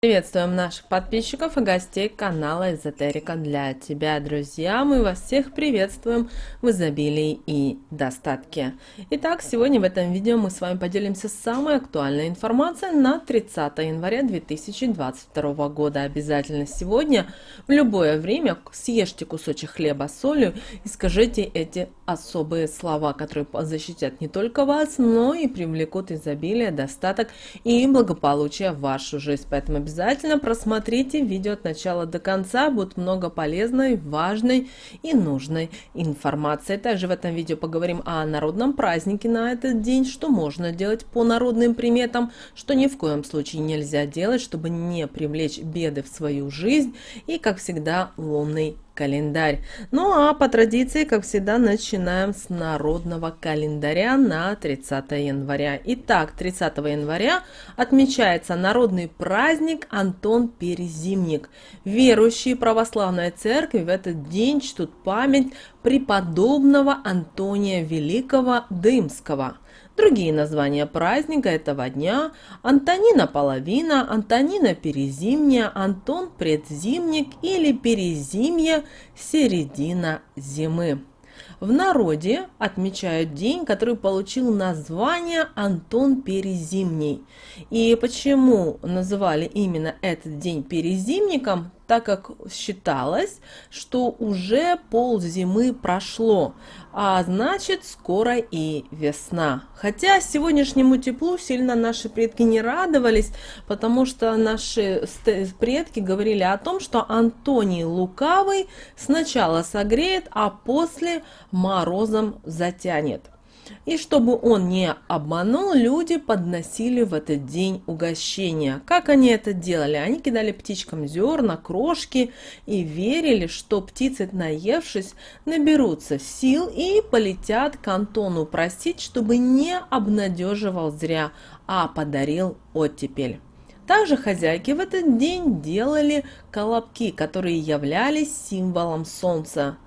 Приветствуем наших подписчиков и гостей канала Эзотерика для тебя, друзья. Мы вас всех приветствуем в изобилии и достатке. Итак, сегодня в этом видео мы с вами поделимся самой актуальной информацией на 30 января 2022 года. Обязательно сегодня в любое время съешьте кусочек хлеба с солью и скажите эти особые слова, которые защитят не только вас, но и привлекут изобилие, достаток и благополучие в вашу жизнь. Поэтому обязательно просмотрите видео от начала до конца, будет много полезной, важной и нужной информации. Также в этом видео поговорим о народном празднике на этот день, что можно делать по народным приметам, что ни в коем случае нельзя делать, чтобы не привлечь беды в свою жизнь и, как всегда, лунный календарь. Ну а по традиции, как всегда, начинаем с народного календаря на 30 января. Итак, 30 января отмечается народный праздник Антон Перезимник. Верующие православной церкви в этот день чтут память преподобного Антония Великого Дымского – Другие названия праздника этого дня – Антонина половина, Антонина перезимняя, Антон предзимник или перезимье – середина зимы. В народе отмечают день, который получил название Антон Перезимний. И почему называли именно этот день Перезимником, так как считалось, что уже пол зимы прошло, а значит скоро и весна. Хотя сегодняшнему теплу сильно наши предки не радовались, потому что наши предки говорили о том, что Антоний Лукавый сначала согреет, а после морозом затянет. И чтобы он не обманул, люди подносили в этот день угощения. Как они это делали? Они кидали птичкам зерна, крошки и верили, что птицы, наевшись, наберутся сил и полетят к Антону просить, чтобы не обнадеживал зря, а подарил оттепель. Также хозяйки в этот день делали колобки, которые являлись символом солнца.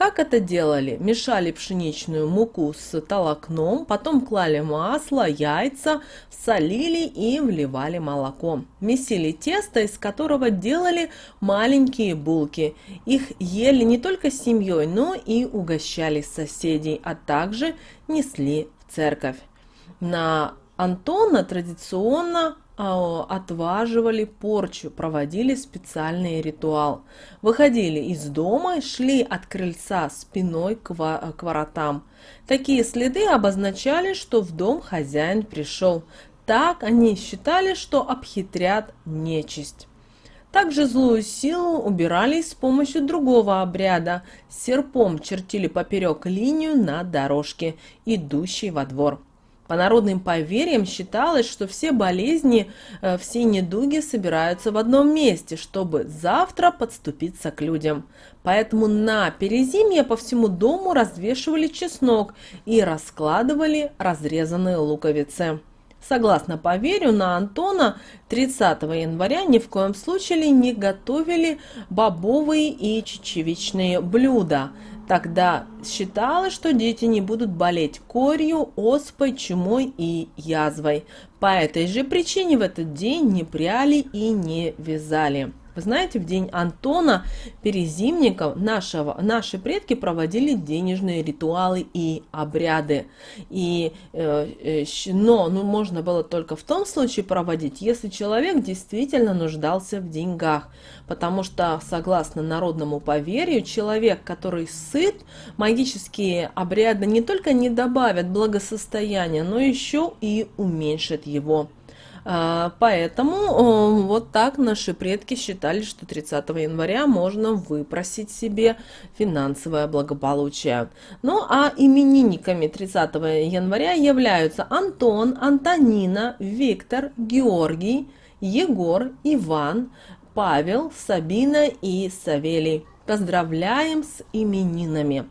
Как это делали? Мешали пшеничную муку с толокном, потом клали масло, яйца, солили и вливали молоко. Месили тесто, из которого делали маленькие булки. Их ели не только с семьей, но и угощали соседей, а также несли в церковь. На Антона традиционно а, отваживали порчу, проводили специальный ритуал. Выходили из дома шли от крыльца спиной к, к воротам. Такие следы обозначали, что в дом хозяин пришел. Так они считали, что обхитрят нечисть. Также злую силу убирали с помощью другого обряда. Серпом чертили поперек линию на дорожке, идущей во двор. По народным поверьям считалось, что все болезни, э, все недуги собираются в одном месте, чтобы завтра подступиться к людям. Поэтому на перезимье по всему дому развешивали чеснок и раскладывали разрезанные луковицы. Согласно поверью, на Антона 30 января ни в коем случае не готовили бобовые и чечевичные блюда. Тогда считалось, что дети не будут болеть корью, оспой, чумой и язвой. По этой же причине в этот день не пряли и не вязали знаете, в день Антона Перезимников нашего, наши предки проводили денежные ритуалы и обряды. И, э, э, но ну, можно было только в том случае проводить, если человек действительно нуждался в деньгах. Потому что, согласно народному поверью, человек, который сыт, магические обряды не только не добавят благосостояния, но еще и уменьшат его. А, поэтому э, вот так наши предки считали, что 30 января можно выпросить себе финансовое благополучие. Ну а именинниками 30 января являются Антон, Антонина, Виктор, Георгий, Егор, Иван, Павел, Сабина и Савелий. Поздравляем с именинами!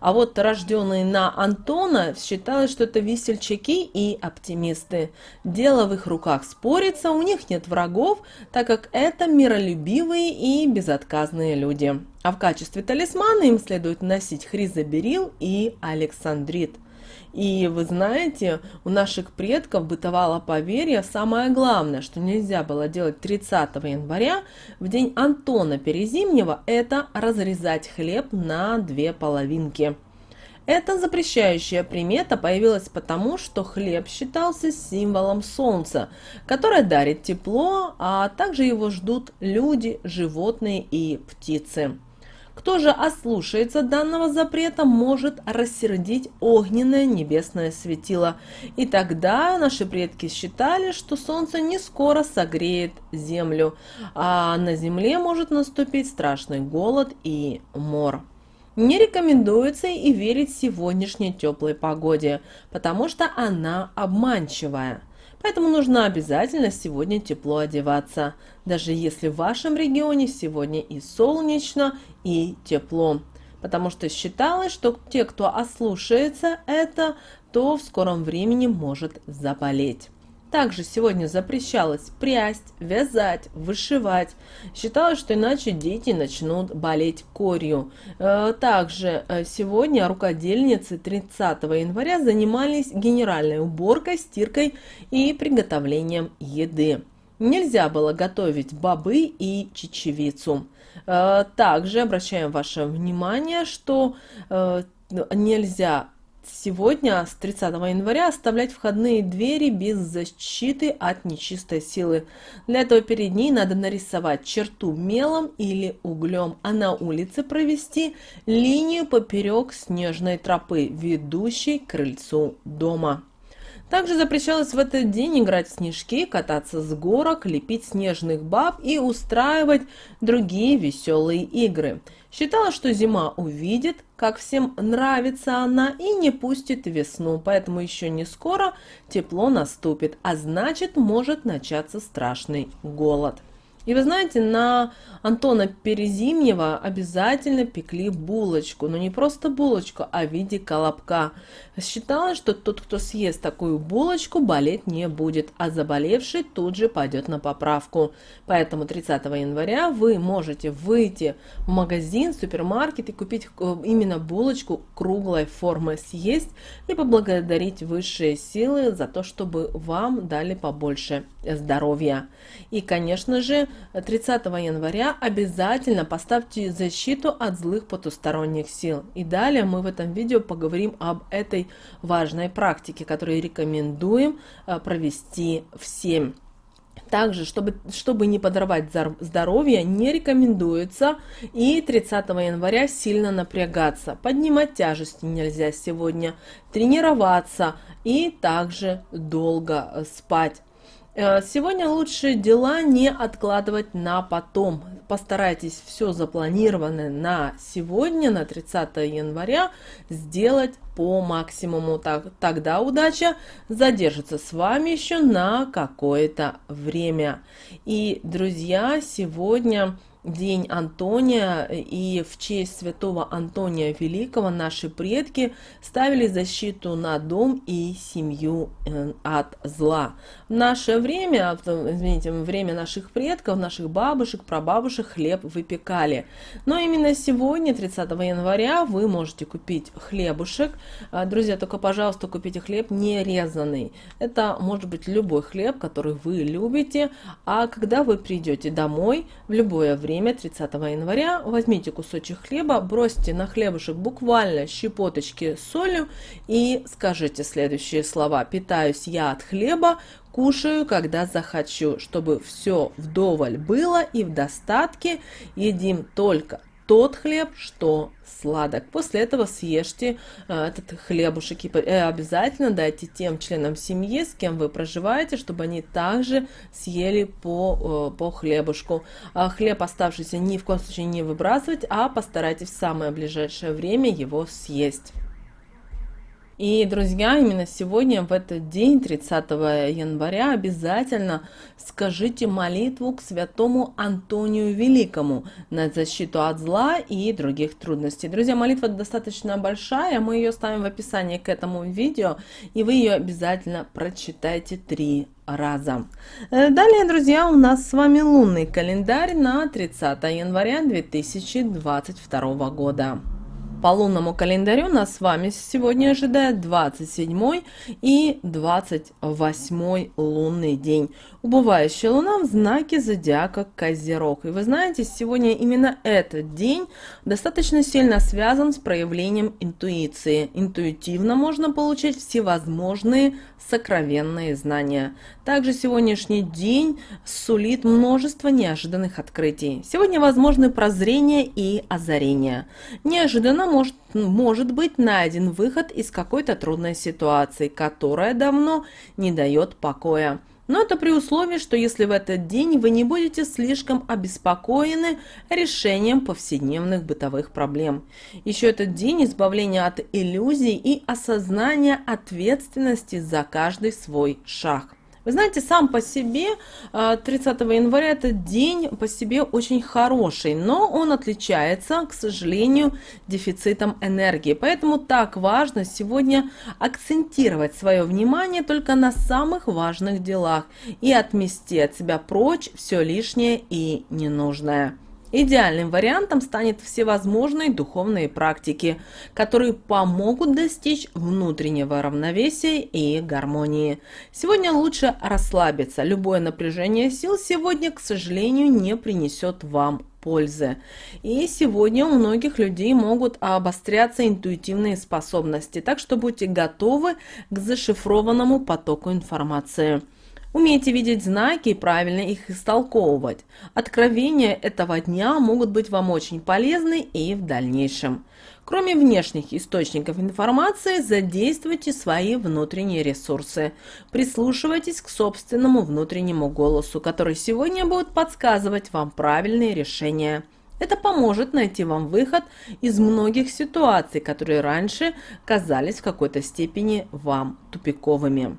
А вот рожденные на Антона считают, что это весельчаки и оптимисты. Дело в их руках спорится, у них нет врагов, так как это миролюбивые и безотказные люди. А в качестве талисмана им следует носить хризоберил и александрит – и вы знаете, у наших предков бытовало поверье, самое главное, что нельзя было делать 30 января, в день Антона Перезимнего, это разрезать хлеб на две половинки. Эта запрещающая примета появилась потому, что хлеб считался символом солнца, которое дарит тепло, а также его ждут люди, животные и птицы. Кто же ослушается данного запрета, может рассердить огненное небесное светило. И тогда наши предки считали, что солнце не скоро согреет землю, а на земле может наступить страшный голод и мор. Не рекомендуется и верить сегодняшней теплой погоде, потому что она обманчивая. Поэтому нужно обязательно сегодня тепло одеваться, даже если в вашем регионе сегодня и солнечно, и тепло. Потому что считалось, что те, кто ослушается это, то в скором времени может заболеть. Также сегодня запрещалось прясть, вязать, вышивать. Считалось, что иначе дети начнут болеть корью. Э, также э, сегодня рукодельницы 30 января занимались генеральной уборкой, стиркой и приготовлением еды. Нельзя было готовить бобы и чечевицу. Э, также обращаем ваше внимание, что нельзя сегодня, с 30 января, оставлять входные двери без защиты от нечистой силы. Для этого перед ней надо нарисовать черту мелом или углем, а на улице провести линию поперек снежной тропы, ведущей к крыльцу дома. Также запрещалось в этот день играть в снежки, кататься с горок, лепить снежных баб и устраивать другие веселые игры. Считалось, что зима увидит, как всем нравится она и не пустит весну, поэтому еще не скоро тепло наступит, а значит может начаться страшный голод. И вы знаете, на Антона Перезимнего обязательно пекли булочку. Но ну, не просто булочку, а в виде колобка. Считалось, что тот, кто съест такую булочку, болеть не будет, а заболевший тут же пойдет на поправку. Поэтому 30 января вы можете выйти в магазин, супермаркет и купить э, именно булочку круглой формы, съесть и поблагодарить высшие силы за то, чтобы вам дали побольше здоровья. И, конечно же, 30 января обязательно поставьте защиту от злых потусторонних сил. И далее мы в этом видео поговорим об этой важной практике, которую рекомендуем э, провести всем. Также, чтобы, чтобы не подорвать здоровье, не рекомендуется и 30 января сильно напрягаться. Поднимать тяжести нельзя сегодня, тренироваться и также долго э, спать. Э, сегодня лучше дела не откладывать на потом. Постарайтесь все запланированное на сегодня, на 30 января, сделать по максимуму. Так, тогда удача задержится с вами еще на какое-то время. И, друзья, сегодня День Антония, и в честь святого Антония Великого наши предки ставили защиту на дом и семью э, от зла. В наше время, извините, время наших предков, наших бабушек, прабабушек хлеб выпекали. Но именно сегодня, 30 января, вы можете купить хлебушек. А, друзья, только, пожалуйста, купите хлеб не резанный. Это может быть любой хлеб, который вы любите, а когда вы придете домой в любое время, время 30 января возьмите кусочек хлеба, бросьте на хлебушек буквально щепоточки с солью и скажите следующие слова. Питаюсь я от хлеба, кушаю, когда захочу, чтобы все вдоволь было и в достатке, едим только тот хлеб, что сладок. После этого съешьте э, этот хлебушек и э, обязательно дайте тем членам семьи, с кем вы проживаете, чтобы они также съели по, э, по хлебушку. А хлеб оставшийся ни в коем случае не выбрасывать, а постарайтесь в самое ближайшее время его съесть. И, друзья, именно сегодня, в этот день, 30 января, обязательно скажите молитву к святому Антонию Великому на защиту от зла и других трудностей. Друзья, молитва достаточно большая, мы ее ставим в описании к этому видео, и вы ее обязательно прочитайте три раза. Э, далее, друзья, у нас с вами лунный календарь на 30 января 2022 года. По лунному календарю нас с вами сегодня ожидает 27 и 28 лунный день. Убывающая луна в знаке зодиака Козерог. И вы знаете, сегодня именно этот день достаточно сильно связан с проявлением интуиции. Интуитивно можно получить всевозможные сокровенные знания. Также сегодняшний день сулит множество неожиданных открытий. Сегодня возможны прозрения и озарения. Неожиданно может, может быть найден выход из какой-то трудной ситуации, которая давно не дает покоя. Но это при условии, что если в этот день вы не будете слишком обеспокоены решением повседневных бытовых проблем. Еще этот день избавления от иллюзий и осознания ответственности за каждый свой шаг. Вы знаете, сам по себе 30 э, января это день по себе очень хороший, но он отличается, к сожалению, дефицитом энергии. Поэтому так важно сегодня акцентировать свое внимание только на самых важных делах и отмести от себя прочь все лишнее и ненужное. Идеальным вариантом станет всевозможные духовные практики, которые помогут достичь внутреннего равновесия и гармонии. Сегодня лучше расслабиться. Любое напряжение сил сегодня, к сожалению, не принесет вам пользы. И сегодня у многих людей могут обостряться интуитивные способности, так что будьте готовы к зашифрованному потоку информации. Умейте видеть знаки и правильно их истолковывать. Откровения этого дня могут быть вам очень полезны и в дальнейшем. Кроме внешних источников информации, задействуйте свои внутренние ресурсы. Прислушивайтесь к собственному внутреннему голосу, который сегодня будет подсказывать вам правильные решения. Это поможет найти вам выход из многих ситуаций, которые раньше казались в какой-то степени вам тупиковыми.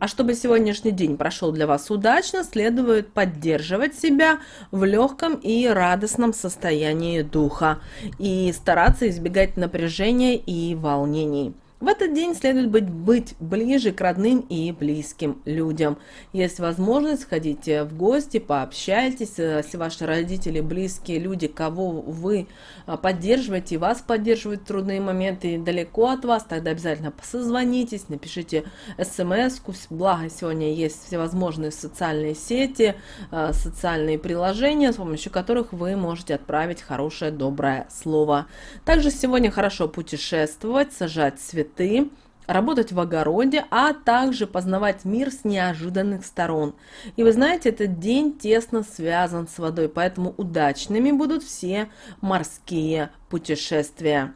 А чтобы сегодняшний день прошел для вас удачно, следует поддерживать себя в легком и радостном состоянии духа и стараться избегать напряжения и волнений. В этот день следует быть, быть ближе к родным и близким людям. Есть возможность, сходите в гости, пообщайтесь. Э, если ваши родители, близкие люди, кого вы а, поддерживаете, вас поддерживают в трудные моменты далеко от вас, тогда обязательно созвонитесь, напишите смс -ку. Благо, сегодня есть всевозможные социальные сети, а, социальные приложения, с помощью которых вы можете отправить хорошее, доброе слово. Также сегодня хорошо путешествовать, сажать цветы цветы, работать в огороде, а также познавать мир с неожиданных сторон. И вы знаете, этот день тесно связан с водой, поэтому удачными будут все морские путешествия.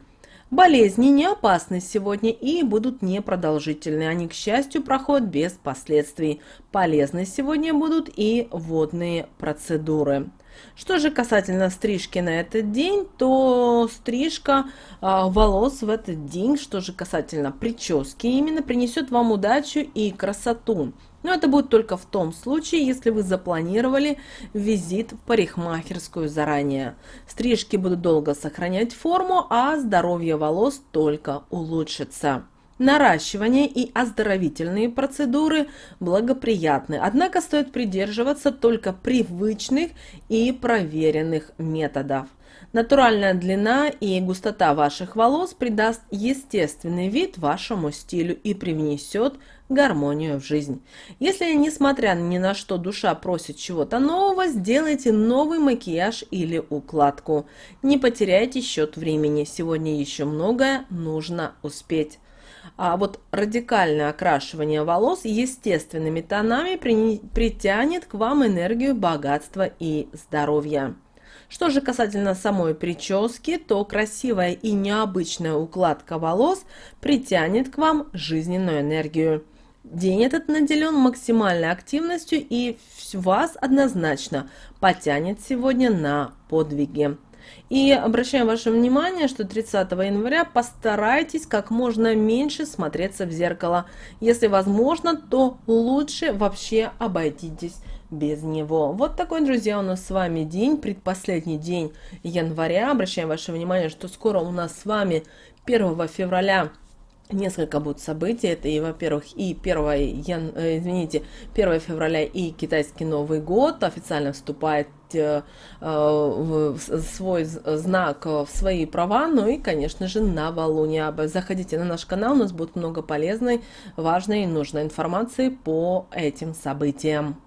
Болезни не опасны сегодня и будут непродолжительны. Они, к счастью, проходят без последствий. Полезны сегодня будут и водные процедуры. Что же касательно стрижки на этот день, то стрижка э, волос в этот день, что же касательно прически, именно принесет вам удачу и красоту. Но это будет только в том случае, если вы запланировали визит в парикмахерскую заранее. Стрижки будут долго сохранять форму, а здоровье волос только улучшится наращивание и оздоровительные процедуры благоприятны, однако стоит придерживаться только привычных и проверенных методов. Натуральная длина и густота ваших волос придаст естественный вид вашему стилю и привнесет гармонию в жизнь. Если, несмотря ни на что, душа просит чего-то нового, сделайте новый макияж или укладку. Не потеряйте счет времени, сегодня еще многое нужно успеть а вот радикальное окрашивание волос естественными тонами при... притянет к вам энергию, богатства и здоровья. Что же касательно самой прически, то красивая и необычная укладка волос притянет к вам жизненную энергию. День этот наделен максимальной активностью и вас однозначно потянет сегодня на подвиги. И обращаем ваше внимание, что 30 января постарайтесь как можно меньше смотреться в зеркало. Если возможно, то лучше вообще обойдитесь без него. Вот такой, друзья, у нас с вами день, предпоследний день января. Обращаем ваше внимание, что скоро у нас с вами 1 февраля несколько будут событий. Это и, во-первых, и 1, ян... Э, извините, 1 февраля и китайский Новый год официально вступает есть э, э, свой знак э, в свои права, ну и, конечно же, на Волуниабе. Заходите на наш канал, у нас будет много полезной, важной и нужной информации по этим событиям.